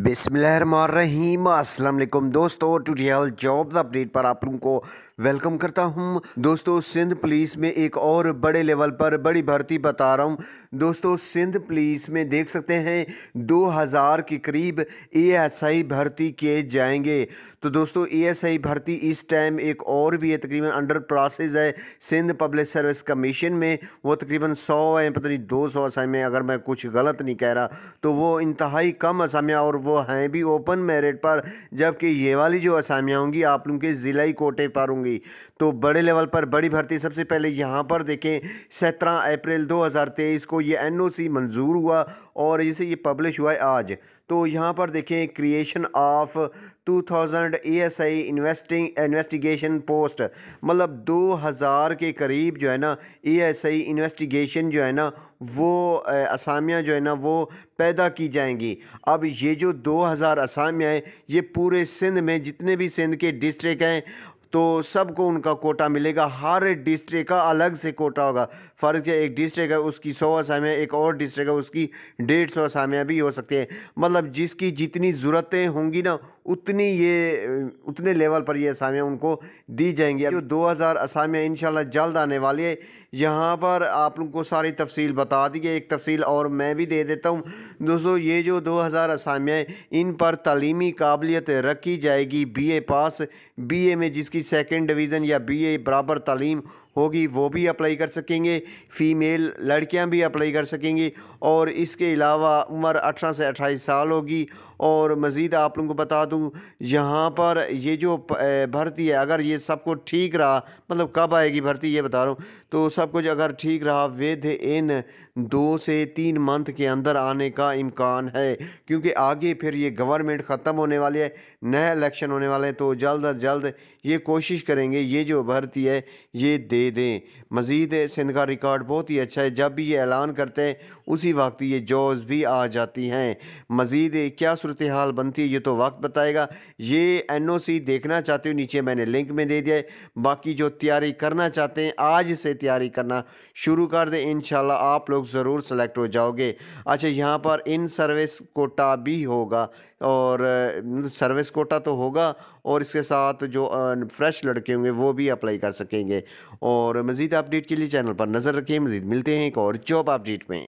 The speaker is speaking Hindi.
बिसमीम दोस्तों टूटीएल जॉब्स अपडेट पर आप लोगों को वेलकम करता हूं दोस्तों सिंध पुलिस में एक और बड़े लेवल पर बड़ी भर्ती बता रहा हूं दोस्तों सिंध पुलिस में देख सकते हैं 2000 के करीब एएसआई भर्ती किए जाएंगे तो दोस्तों एएसआई भर्ती इस टाइम एक और भी है तकरीबन अंडर प्रोसेस है सिंध पब्लिक सर्विस कमीशन में वो तकरीबन सौ है पता नहीं दो सौ असाइमें अगर मैं कुछ गलत नहीं कह रहा तो वो इंतहाई कम असामियाँ और वो हैं भी ओपन मेरिट पर जबकि ये वाली जो असामियाँ होंगी आप लोगों के ज़िलाई कोटे पर होंगी तो बड़े लेवल पर बड़ी भर्ती सबसे पहले यहाँ पर देखें सत्रह अप्रैल दो को ये एन मंजूर हुआ और इसे ये पब्लिश हुआ है आज तो यहाँ पर देखें creation of 2000 ASI investing investigation post मतलब 2000 के करीब जो है ना एएसआई इन्वेस्टिगेशन जो है ना वो असामियाँ जो है ना वो पैदा की जाएंगी अब ये जो 2000 असामियाँ हैं ये पूरे सिंध में जितने भी सिंध के डिस्ट्रिक्ट हैं तो सबको उनका कोटा मिलेगा हर डिस्ट्रिक्ट का अलग से कोटा होगा फ़र्क एक डिस्ट्रिक्ट है उसकी सौ असामियाँ एक और डिस्ट्रिक्ट है उसकी डेढ़ सौ असामियाँ भी हो सकती हैं मतलब जिसकी जितनी ज़रूरतें होंगी ना उतनी ये उतने लेवल पर ये असामियाँ उनको दी जाएंगी जो दो हज़ार असामियाँ इन जल्द आने वाली है यहाँ पर आप लोग को सारी तफसील बता दी है एक तफसील और मैं भी दे देता हूँ दोस्तों ये जो दो हज़ार असामियाँ इन पर तलीमी काबिलियत रखी जाएगी B A pass B A में जिसकी सेकेंड डिवीज़न या बी ए बराबर तलीम होगी वो भी अप्लाई कर सकेंगे फ़ीमेल लड़कियां भी अप्लाई कर सकेंगी और इसके अलावा उम्र अठारह से अट्ठाईस साल होगी और मज़ीद आप लोगों को बता दूं यहाँ पर ये जो भर्ती है अगर ये सब कुछ ठीक रहा मतलब कब आएगी भर्ती ये बता रहा हूँ तो सब कुछ अगर ठीक रहा विद इन दो से तीन मंथ के अंदर आने का इम्कान है क्योंकि आगे फिर ये गवर्नमेंट ख़त्म होने वाली है नया इलेक्शन होने वाले हैं तो जल्द अज जल्द ये कोशिश करेंगे ये जो भर्ती है ये दे दे दें मज़ीद सिंध का रिकॉर्ड बहुत ही अच्छा है जब भी ये ऐलान करते हैं उसी वक्त ये जॉब भी आ जाती हैं मज़ीद क्या सूरत हाल बनती है ये तो वक्त बताएगा ये एन ओ सी देखना चाहते हो नीचे मैंने लिंक में दे दिया है बाकी जो तैयारी करना चाहते हैं आज से तैयारी करना शुरू कर दें इन आप लोग ज़रूर सेलेक्ट हो जाओगे अच्छा यहाँ पर इन सर्विस कोटा भी होगा और सर्विस कोटा तो होगा और इसके साथ जो फ्रेश लड़के होंगे वो भी अप्लाई कर सकेंगे और और मज़ीद अपडेट के लिए चैनल पर नज़र रखें मज़ीद मिलते हैं एक और जॉब अपडेट में